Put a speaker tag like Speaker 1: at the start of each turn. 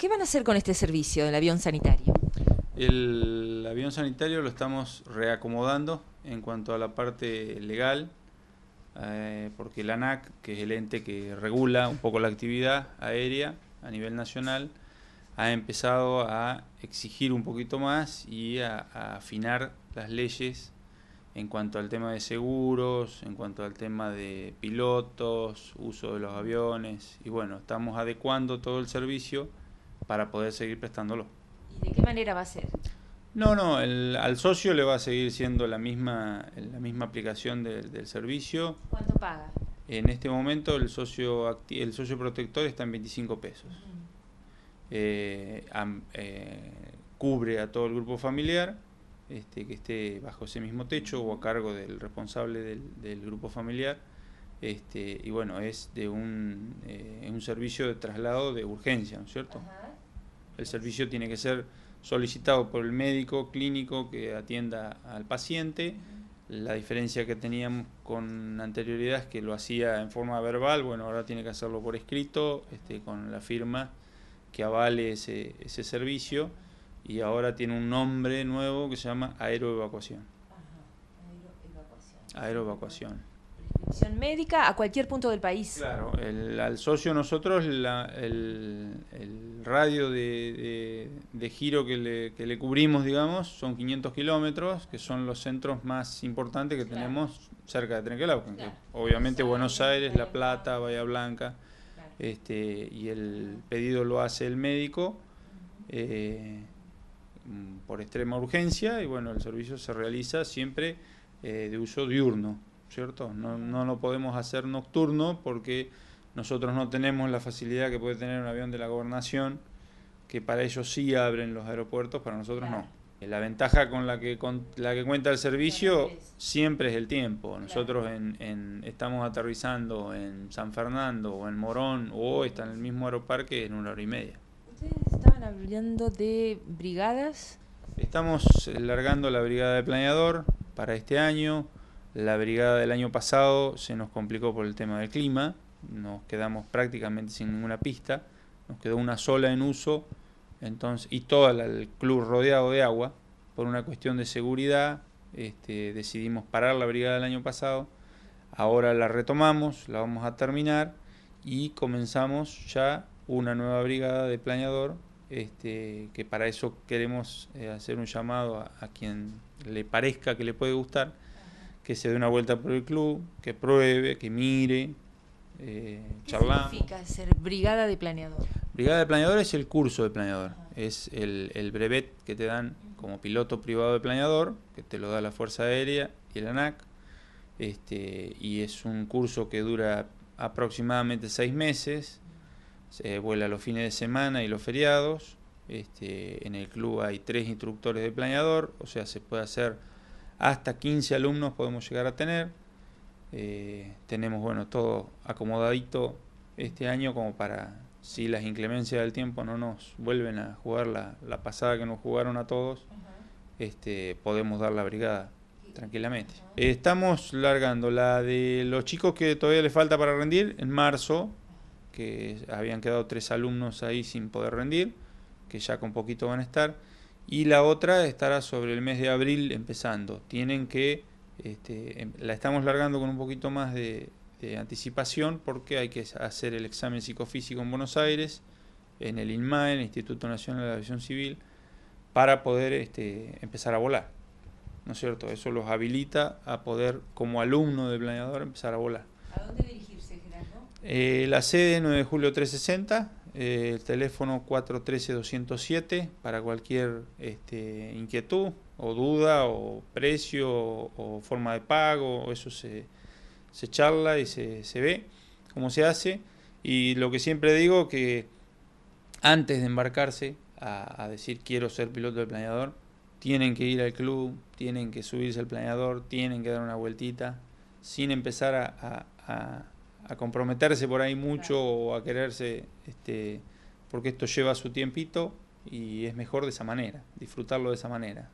Speaker 1: ¿Qué van a hacer con este servicio del avión sanitario? El avión sanitario lo estamos reacomodando en cuanto a la parte legal, eh, porque la ANAC, que es el ente que regula un poco la actividad aérea a nivel nacional, ha empezado a exigir un poquito más y a afinar las leyes en cuanto al tema de seguros, en cuanto al tema de pilotos, uso de los aviones, y bueno, estamos adecuando todo el servicio para poder seguir prestándolo. ¿Y de qué manera va a ser? No, no, al socio le va a seguir siendo la misma, la misma aplicación del servicio. ¿Cuánto paga? En este momento el socio, el socio protector está en 25 pesos. Eh, eh, cubre a todo el grupo familiar este, que esté bajo ese mismo techo o a cargo del responsable del, grupo familiar. Este, y bueno, es de eh, un, servicio de traslado de urgencia, ¿no es cierto? El servicio tiene que ser solicitado por el médico clínico que atienda al paciente. La diferencia que teníamos con anterioridad es que lo hacía en forma verbal, bueno, ahora tiene que hacerlo por escrito, este, con la firma que avale ese, servicio y ahora tiene un nombre nuevo que se llama aeroevacuación. aeroevacuación. Aeroevacuación médica a cualquier punto del país. Claro, al socio nosotros el, radio de, giro que le, cubrimos, digamos, son 500 kilómetros, que son los centros más importantes que tenemos cerca de Trenquelau, Obviamente Buenos Aires, La Plata, Bahía Blanca, este, y el pedido lo hace el médico. Eh, mm, por extrema urgencia y bueno, el servicio se realiza siempre eh, de uso diurno. ¿cierto? No, no lo podemos hacer nocturno porque nosotros no tenemos la facilidad que puede tener un avión de la gobernación, que para ellos sí abren los aeropuertos, para nosotros no. La ventaja con la que, la que cuenta el servicio siempre es el tiempo. Nosotros estamos aterrizando en San Fernando o en Morón o está en el mismo aeroparque en una hora y media. ¿Ustedes estaban hablando de brigadas? Estamos largando la brigada de planeador para este año. La brigada del año pasado se nos complicó por el tema del clima, nos quedamos prácticamente sin ninguna pista, nos quedó una sola en uso, entonces, y todo el club rodeado de agua, por una cuestión de seguridad, este, decidimos parar la brigada del año pasado, ahora la retomamos, la vamos a terminar y comenzamos ya una nueva brigada de planeador, este, que para eso queremos eh, hacer un llamado a quien le parezca que le puede gustar que se dé una vuelta por el club, que pruebe, que mire, eh, ¿Qué significa ser brigada de planeador? Brigada de planeador es el curso de planeador, es el, brevet que te dan como piloto privado de planeador, que te lo da la Fuerza Aérea y el ANAC, este, y es un curso que dura aproximadamente seis meses, se vuela los fines de semana y los feriados, este, en el club hay tres instructores de planeador, o sea, se puede hacer hasta 15 alumnos podemos llegar a tener. Eh, tenemos bueno todo acomodadito este año como para si las inclemencias del tiempo no nos vuelven a jugar la, pasada que nos jugaron a todos, este, podemos dar la brigada tranquilamente. Eh, estamos largando la de los chicos que todavía les falta para rendir en marzo, que habían quedado tres alumnos ahí sin poder rendir, que ya con poquito van a estar y la otra estará sobre el mes de abril empezando. Tienen que, este, em, la estamos largando con un poquito más de, anticipación porque hay que hacer el examen psicofísico en Buenos Aires, en el INMAE, en el Instituto Nacional de Aviación Civil, para poder este, empezar a volar. ¿No es cierto? Eso los habilita a poder, como alumno de planeador, empezar a volar. ¿A dónde dirigirse, Gerardo? Eh, la sede 9 de julio 360 eh, el teléfono 413-207 para cualquier este, inquietud o duda o precio o, forma de pago, o eso se, charla y se, se, ve cómo se hace. Y lo que siempre digo que antes de embarcarse a, decir quiero ser piloto del planeador, tienen que ir al club, tienen que subirse al planeador, tienen que dar una vueltita, sin empezar a a comprometerse por ahí mucho o a quererse, este, porque esto lleva su tiempito y es mejor de esa manera, disfrutarlo de esa manera.